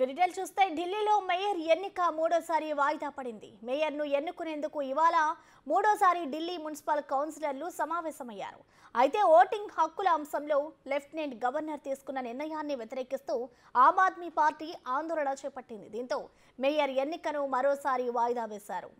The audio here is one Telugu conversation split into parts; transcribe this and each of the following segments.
ఇక డీటెయిల్ చూస్తే ఢిల్లీలో మేయర్ ఎన్నిక మూడోసారి వాయిదా పడింది మేయర్ను ఎన్నుకునేందుకు ఇవాళ మూడోసారి ఢిల్లీ మున్సిపల్ కౌన్సిలర్లు సమావేశమయ్యారు అయితే ఓటింగ్ హక్కుల అంశంలో లెఫ్టినెంట్ గవర్నర్ తీసుకున్న నిర్ణయాన్ని వ్యతిరేకిస్తూ ఆమ్ ఆద్మీ పార్టీ ఆందోళన చేపట్టింది దీంతో మేయర్ ఎన్నికను మరోసారి వాయిదా వేశారు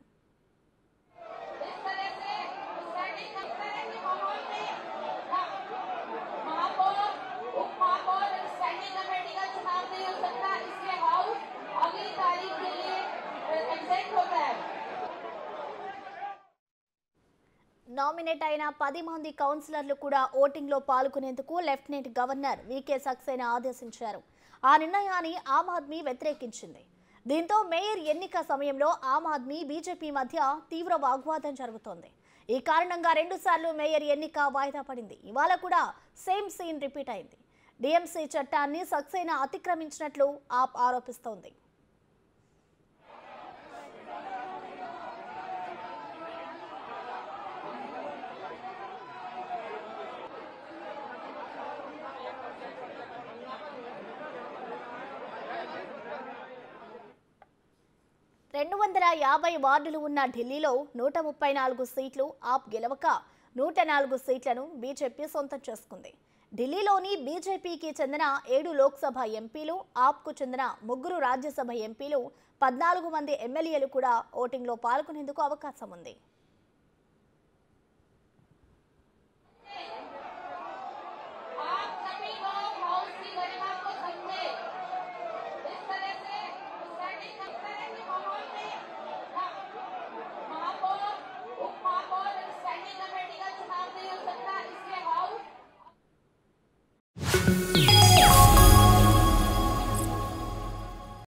నామినేట్ అయిన పది మంది కౌన్సిలర్లు కూడా ఓటింగ్లో పాల్గొనేందుకు లెఫ్టినెంట్ గవర్నర్ వికే సక్సేనా ఆదేశించారు ఆ నిర్ణయాన్ని ఆమ్ ఆద్మీ వ్యతిరేకించింది దీంతో మేయర్ ఎన్నిక సమయంలో ఆమ్ ఆద్మీ బీజేపీ మధ్య తీవ్ర వాగ్వాదం జరుగుతోంది ఈ కారణంగా రెండుసార్లు మేయర్ ఎన్నిక వాయిదా పడింది ఇవాళ కూడా సేమ్ సీన్ రిపీట్ అయింది డిఎంసీ చట్టాన్ని సక్సేనా అతిక్రమించినట్లు ఆప్ ఆరోపిస్తోంది రెండు వందల యాభై వార్డులు ఉన్న ఢిల్లీలో నూట ముప్పై నాలుగు సీట్లు ఆప్ గెలవక నూట నాలుగు సీట్లను బీజేపీ సొంతం చేసుకుంది ఢిల్లీలోని బీజేపీకి చెందిన ఏడు లోక్సభ ఎంపీలు ఆప్కు చెందిన ముగ్గురు రాజ్యసభ ఎంపీలు పద్నాలుగు మంది ఎమ్మెల్యేలు కూడా ఓటింగ్లో పాల్గొనేందుకు అవకాశం ఉంది